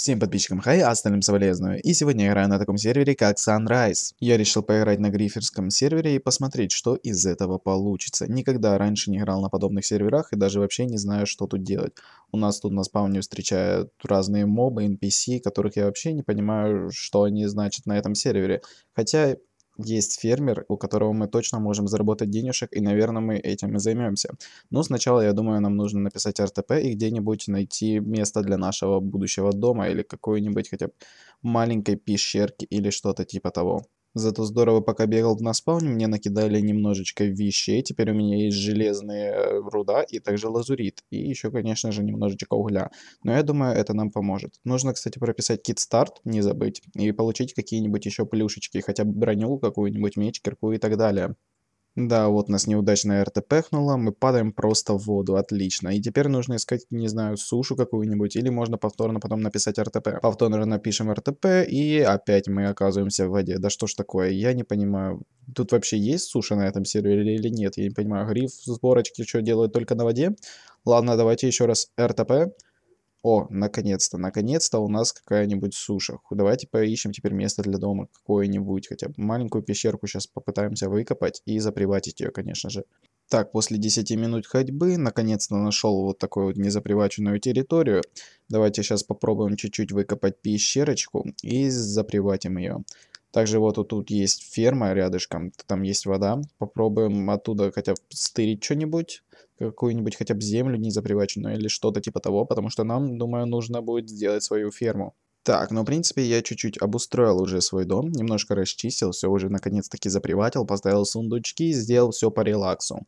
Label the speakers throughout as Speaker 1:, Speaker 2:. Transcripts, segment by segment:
Speaker 1: Всем подписчикам хай, а остальным соболезную. И сегодня я играю на таком сервере, как Sunrise. Я решил поиграть на гриферском сервере и посмотреть, что из этого получится. Никогда раньше не играл на подобных серверах и даже вообще не знаю, что тут делать. У нас тут на спауне встречают разные мобы, NPC, которых я вообще не понимаю, что они значат на этом сервере. Хотя есть фермер, у которого мы точно можем заработать денежек, и, наверное, мы этим и займемся. Но сначала, я думаю, нам нужно написать РТП и где-нибудь найти место для нашего будущего дома или какой-нибудь хотя бы маленькой пещерки или что-то типа того. Зато здорово, пока бегал на спауне, мне накидали немножечко вещей. Теперь у меня есть железные э, руда и также лазурит. И еще, конечно же, немножечко угля. Но я думаю, это нам поможет. Нужно, кстати, прописать кит-старт, не забыть. И получить какие-нибудь еще плюшечки, хотя бы броню, какую-нибудь меч, кирку и так далее. Да, вот нас неудачно РТПхнуло, мы падаем просто в воду, отлично. И теперь нужно искать, не знаю, сушу какую-нибудь, или можно повторно потом написать РТП. Повторно напишем РТП, и опять мы оказываемся в воде. Да что ж такое, я не понимаю. Тут вообще есть суша на этом сервере или нет? Я не понимаю, гриф сборочки что делают только на воде? Ладно, давайте еще раз РТП. О, наконец-то, наконец-то у нас какая-нибудь суша. Давайте поищем теперь место для дома какое-нибудь, хотя бы маленькую пещерку сейчас попытаемся выкопать и заприватить ее, конечно же. Так, после 10 минут ходьбы, наконец-то нашел вот такую вот незаприваченную территорию. Давайте сейчас попробуем чуть-чуть выкопать пещерочку и заприватим ее. Также вот, вот тут есть ферма рядышком, там есть вода. Попробуем оттуда хотя бы стырить что-нибудь какую-нибудь хотя бы землю не заприваченную или что-то типа того, потому что нам, думаю, нужно будет сделать свою ферму. Так, ну, в принципе, я чуть-чуть обустроил уже свой дом, немножко расчистил, все уже наконец-таки заприватил, поставил сундучки, сделал все по релаксу.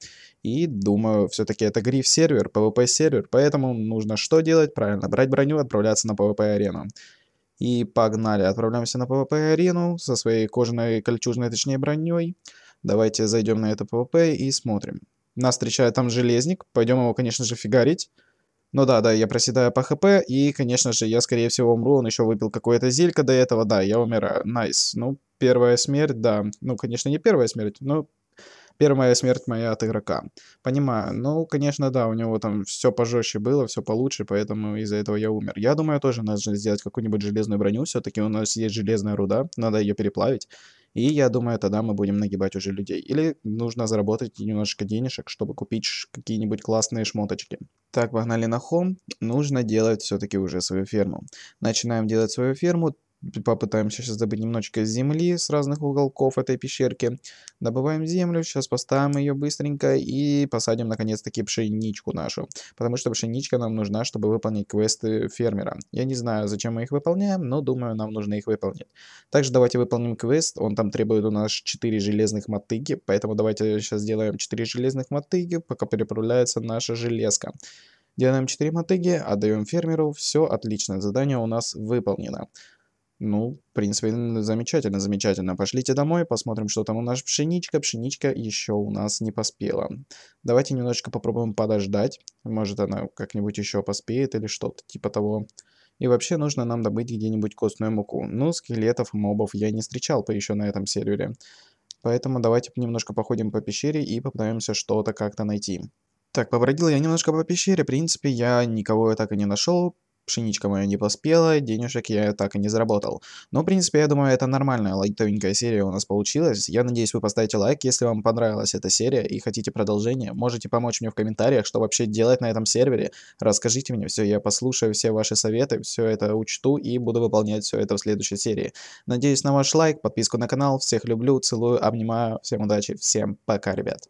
Speaker 1: И думаю, все-таки это гриф-сервер, PvP-сервер, поэтому нужно что делать? Правильно, брать броню отправляться на PvP-арену. И погнали, отправляемся на PvP-арену со своей кожаной, кольчужной, точнее, броней. Давайте зайдем на это PvP и смотрим. Нас встречает там Железник. Пойдем его, конечно же, фигарить. Ну да, да, я проседаю по хп, и, конечно же, я, скорее всего, умру. Он еще выпил какое-то зелька до этого. Да, я умираю. Найс. Ну, первая смерть, да. Ну, конечно, не первая смерть, но первая смерть моя от игрока. Понимаю. Ну, конечно, да, у него там все пожестче было, все получше, поэтому из-за этого я умер. Я думаю, тоже надо сделать какую-нибудь железную броню. Все-таки у нас есть железная руда, надо ее переплавить. И я думаю, тогда мы будем нагибать уже людей. Или нужно заработать немножко денежек, чтобы купить какие-нибудь классные шмоточки. Так, погнали на хом. Нужно делать все-таки уже свою ферму. Начинаем делать свою ферму попытаемся сейчас добыть немножечко земли с разных уголков этой пещерки. Добываем землю, сейчас поставим ее быстренько и посадим наконец-таки пшеничку нашу. Потому что пшеничка нам нужна, чтобы выполнить квесты фермера. Я не знаю, зачем мы их выполняем, но думаю, нам нужно их выполнить. Также давайте выполним квест, он там требует у нас 4 железных мотыги, поэтому давайте сейчас сделаем 4 железных мотыги, пока переправляется наша железка. Делаем 4 мотыги, отдаем фермеру, все отлично, задание у нас выполнено. Ну, в принципе, замечательно, замечательно. Пошлите домой, посмотрим, что там у нас пшеничка. Пшеничка еще у нас не поспела. Давайте немножечко попробуем подождать. Может, она как-нибудь еще поспеет или что-то типа того. И вообще нужно нам добыть где-нибудь костную муку. Ну, скелетов, мобов я не встречал по еще на этом сервере. Поэтому давайте немножко походим по пещере и попытаемся что-то как-то найти. Так, побродил я немножко по пещере, в принципе, я никого так и не нашел, пшеничка моя не поспела, денежек я так и не заработал. Но, в принципе, я думаю, это нормальная лайтовенькая серия у нас получилась. Я надеюсь, вы поставите лайк, если вам понравилась эта серия и хотите продолжения. Можете помочь мне в комментариях, что вообще делать на этом сервере. Расскажите мне все, я послушаю все ваши советы, все это учту и буду выполнять все это в следующей серии. Надеюсь на ваш лайк, подписку на канал. Всех люблю, целую, обнимаю. Всем удачи, всем пока, ребят.